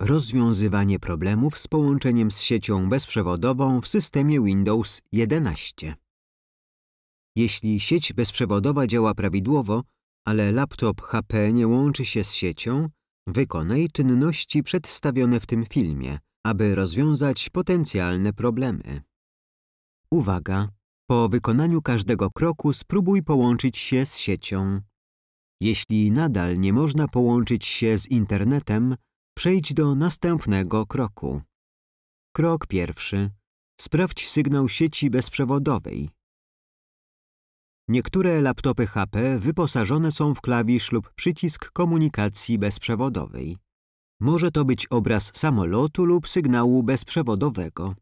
Rozwiązywanie problemów z połączeniem z siecią bezprzewodową w systemie Windows 11. Jeśli sieć bezprzewodowa działa prawidłowo, ale laptop HP nie łączy się z siecią, wykonaj czynności przedstawione w tym filmie, aby rozwiązać potencjalne problemy. Uwaga! Po wykonaniu każdego kroku spróbuj połączyć się z siecią. Jeśli nadal nie można połączyć się z internetem, Przejdź do następnego kroku. Krok pierwszy. Sprawdź sygnał sieci bezprzewodowej. Niektóre laptopy HP wyposażone są w klawisz lub przycisk komunikacji bezprzewodowej. Może to być obraz samolotu lub sygnału bezprzewodowego.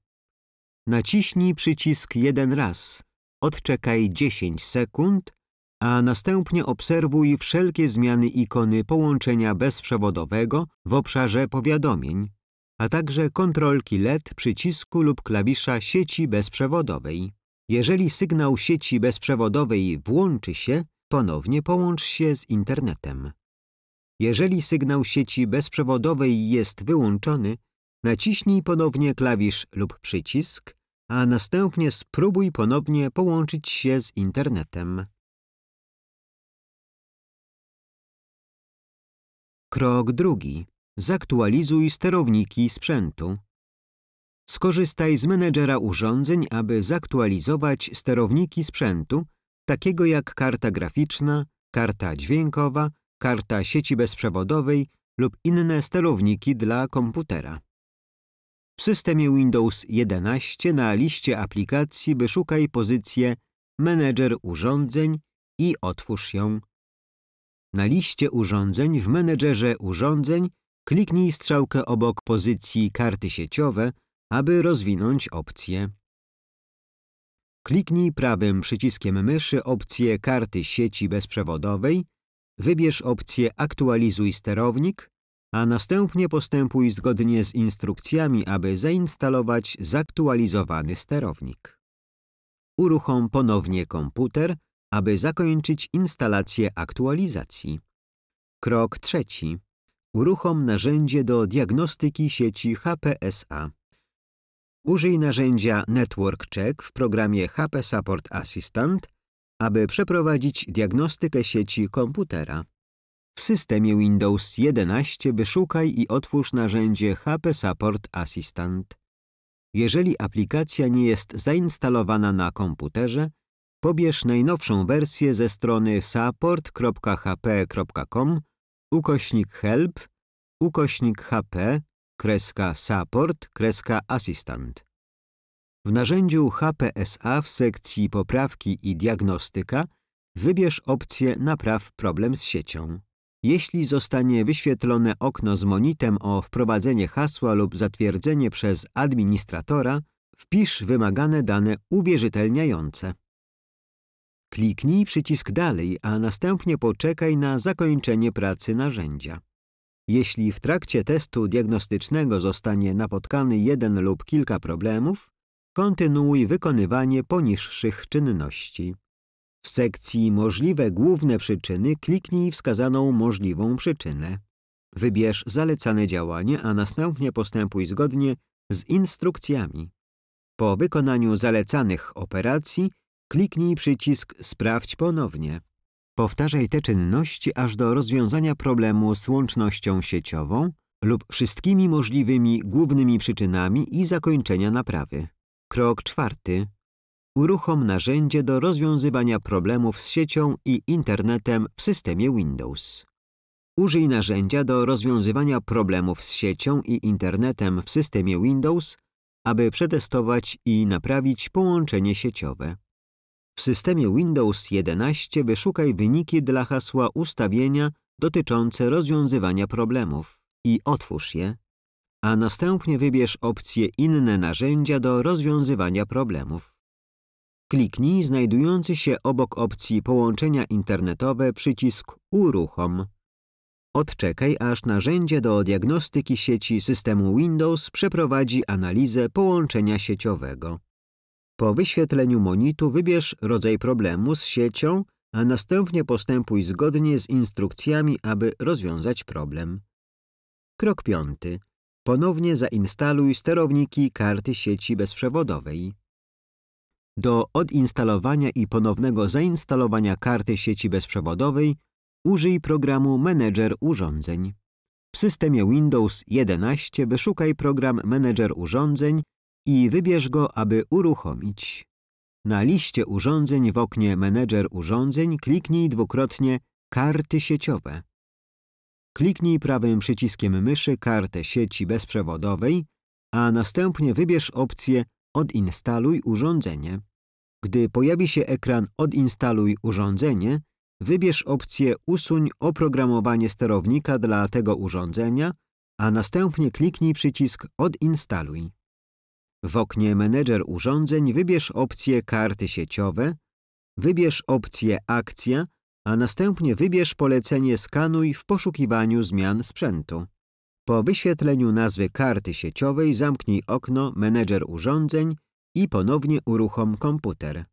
Naciśnij przycisk jeden raz. Odczekaj 10 sekund, a następnie obserwuj wszelkie zmiany ikony połączenia bezprzewodowego w obszarze powiadomień, a także kontrolki LED przycisku lub klawisza sieci bezprzewodowej. Jeżeli sygnał sieci bezprzewodowej włączy się, ponownie połącz się z internetem. Jeżeli sygnał sieci bezprzewodowej jest wyłączony, naciśnij ponownie klawisz lub przycisk, a następnie spróbuj ponownie połączyć się z internetem. Krok drugi. Zaktualizuj sterowniki sprzętu. Skorzystaj z menedżera urządzeń, aby zaktualizować sterowniki sprzętu, takiego jak karta graficzna, karta dźwiękowa, karta sieci bezprzewodowej lub inne sterowniki dla komputera. W systemie Windows 11 na liście aplikacji wyszukaj pozycję Menedżer urządzeń i otwórz ją. Na liście urządzeń w menedżerze urządzeń kliknij strzałkę obok pozycji karty sieciowe, aby rozwinąć opcję. Kliknij prawym przyciskiem myszy opcję karty sieci bezprzewodowej, wybierz opcję aktualizuj sterownik, a następnie postępuj zgodnie z instrukcjami, aby zainstalować zaktualizowany sterownik. Uruchom ponownie komputer, aby zakończyć instalację aktualizacji. Krok trzeci. Uruchom narzędzie do diagnostyki sieci HPSA. Użyj narzędzia Network Check w programie HP Support Assistant, aby przeprowadzić diagnostykę sieci komputera. W systemie Windows 11 wyszukaj i otwórz narzędzie HP Support Assistant. Jeżeli aplikacja nie jest zainstalowana na komputerze, pobierz najnowszą wersję ze strony support.hp.com ukośnik help ukośnik hp kreska support kreska assistant. W narzędziu HPSA w sekcji poprawki i diagnostyka wybierz opcję napraw problem z siecią. Jeśli zostanie wyświetlone okno z monitem o wprowadzenie hasła lub zatwierdzenie przez administratora, wpisz wymagane dane uwierzytelniające. Kliknij przycisk Dalej, a następnie poczekaj na zakończenie pracy narzędzia. Jeśli w trakcie testu diagnostycznego zostanie napotkany jeden lub kilka problemów, kontynuuj wykonywanie poniższych czynności. W sekcji Możliwe główne przyczyny kliknij wskazaną możliwą przyczynę. Wybierz zalecane działanie, a następnie postępuj zgodnie z instrukcjami. Po wykonaniu zalecanych operacji Kliknij przycisk Sprawdź ponownie. Powtarzaj te czynności aż do rozwiązania problemu z łącznością sieciową lub wszystkimi możliwymi głównymi przyczynami i zakończenia naprawy. Krok czwarty. Uruchom narzędzie do rozwiązywania problemów z siecią i internetem w systemie Windows. Użyj narzędzia do rozwiązywania problemów z siecią i internetem w systemie Windows, aby przetestować i naprawić połączenie sieciowe. W systemie Windows 11 wyszukaj wyniki dla hasła ustawienia dotyczące rozwiązywania problemów i otwórz je, a następnie wybierz opcję Inne narzędzia do rozwiązywania problemów. Kliknij znajdujący się obok opcji Połączenia internetowe przycisk Uruchom. Odczekaj, aż narzędzie do diagnostyki sieci systemu Windows przeprowadzi analizę połączenia sieciowego. Po wyświetleniu monitu wybierz rodzaj problemu z siecią, a następnie postępuj zgodnie z instrukcjami, aby rozwiązać problem. Krok piąty. Ponownie zainstaluj sterowniki karty sieci bezprzewodowej. Do odinstalowania i ponownego zainstalowania karty sieci bezprzewodowej użyj programu Manager urządzeń. W systemie Windows 11 wyszukaj program Manager urządzeń i wybierz go, aby uruchomić. Na liście urządzeń w oknie Menedżer urządzeń kliknij dwukrotnie Karty sieciowe. Kliknij prawym przyciskiem myszy kartę sieci bezprzewodowej, a następnie wybierz opcję Odinstaluj urządzenie. Gdy pojawi się ekran Odinstaluj urządzenie, wybierz opcję Usuń oprogramowanie sterownika dla tego urządzenia, a następnie kliknij przycisk Odinstaluj. W oknie Menedżer urządzeń wybierz opcję Karty sieciowe, wybierz opcję Akcja, a następnie wybierz polecenie Skanuj w poszukiwaniu zmian sprzętu. Po wyświetleniu nazwy karty sieciowej zamknij okno Menedżer urządzeń i ponownie uruchom komputer.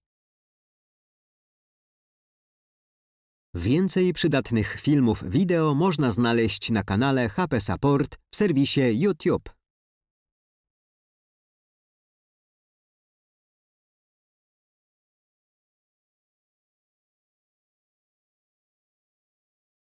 Więcej przydatnych filmów wideo można znaleźć na kanale HP Support w serwisie YouTube.